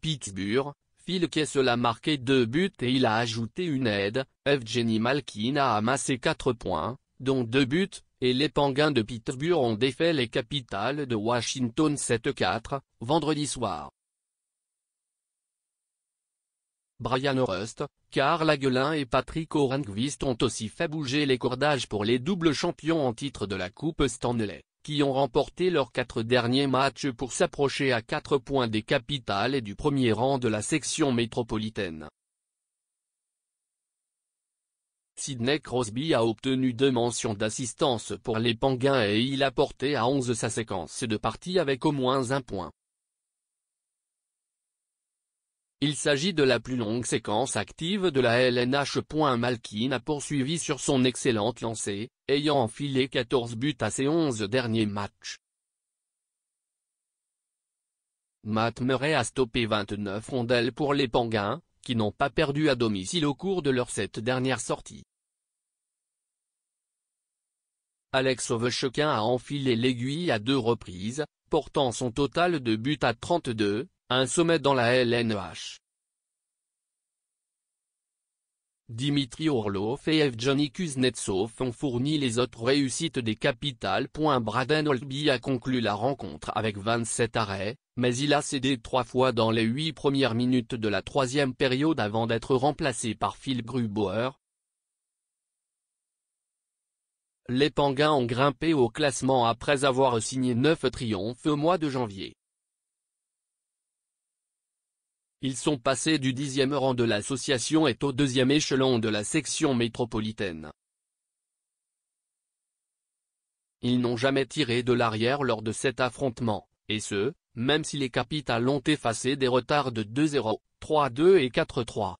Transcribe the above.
Pittsburgh, Phil Kessel a marqué deux buts et il a ajouté une aide, Evgeny Malkin a amassé quatre points, dont deux buts, et les Penguins de Pittsburgh ont défait les capitales de Washington 7-4, vendredi soir. Brian Rust, Karl Hagelin et Patrick Orangvist ont aussi fait bouger les cordages pour les doubles champions en titre de la Coupe Stanley qui ont remporté leurs quatre derniers matchs pour s'approcher à quatre points des capitales et du premier rang de la section métropolitaine. Sidney Crosby a obtenu deux mentions d'assistance pour les Penguins et il a porté à 11 sa séquence de partie avec au moins un point. Il s'agit de la plus longue séquence active de la LNH. Malkin a poursuivi sur son excellente lancée, ayant enfilé 14 buts à ses 11 derniers matchs. Matt Murray a stoppé 29 rondelles pour les Panguins, qui n'ont pas perdu à domicile au cours de leur 7 dernières sorties. Alex Ovechkin a enfilé l'aiguille à deux reprises, portant son total de buts à 32, un sommet dans la LNH. E Dimitri Orlov et Evgeny Kuznetsov ont fourni les autres réussites des capitales. Braden Oldby a conclu la rencontre avec 27 arrêts, mais il a cédé trois fois dans les huit premières minutes de la troisième période avant d'être remplacé par Phil Grubauer. Les Pangas ont grimpé au classement après avoir signé neuf triomphes au mois de janvier. Ils sont passés du dixième rang de l'association et au deuxième échelon de la section métropolitaine. Ils n'ont jamais tiré de l'arrière lors de cet affrontement, et ce, même si les capitales ont effacé des retards de 2-0, 3-2 et 4-3.